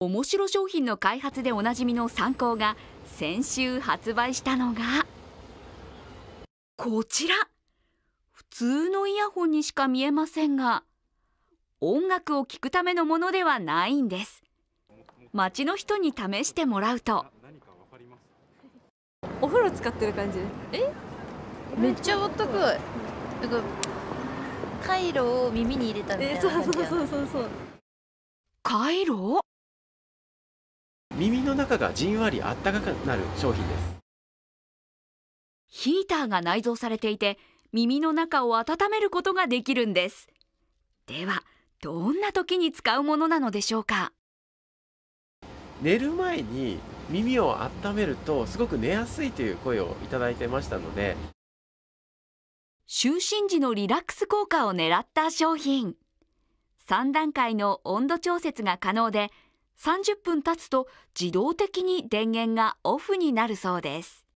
面白商品の開発でおなじみのサンコーが先週発売したのがこちら普通のイヤホンにしか見えませんが音楽を聴くためのものではないんです街の人に試してもらうとお風呂使ってる感じえめっちゃあったかいなんかカイロを耳に入れたみたいな感じそうそうそうそうそうカイロ耳の中がじんわりあったかくなる商品ですヒーターが内蔵されていて耳の中を温めることができるんですではどんな時に使うものなのでしょうか寝る前に耳を温めるとすごく寝やすいという声をいただいてましたので就寝時のリラックス効果を狙った商品3段階の温度調節が可能で30分経つと自動的に電源がオフになるそうです。